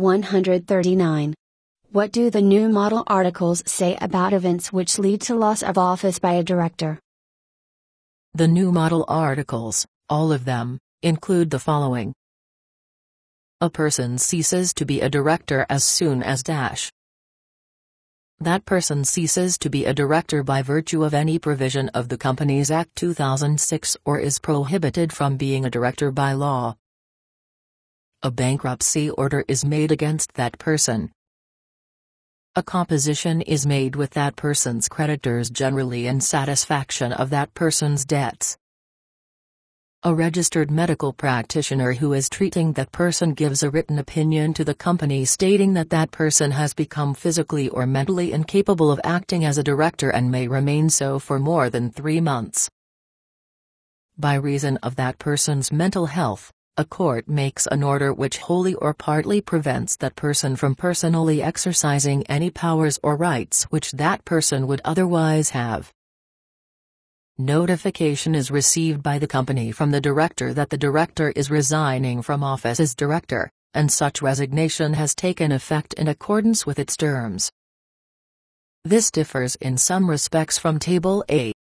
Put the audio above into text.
139. What do the new model articles say about events which lead to loss of office by a director? The new model articles, all of them, include the following. A person ceases to be a director as soon as dash. That person ceases to be a director by virtue of any provision of the Companies Act 2006 or is prohibited from being a director by law a bankruptcy order is made against that person. A composition is made with that person's creditors generally in satisfaction of that person's debts. A registered medical practitioner who is treating that person gives a written opinion to the company stating that that person has become physically or mentally incapable of acting as a director and may remain so for more than three months. By reason of that person's mental health, a court makes an order which wholly or partly prevents that person from personally exercising any powers or rights which that person would otherwise have. Notification is received by the company from the director that the director is resigning from office as director, and such resignation has taken effect in accordance with its terms. This differs in some respects from Table A.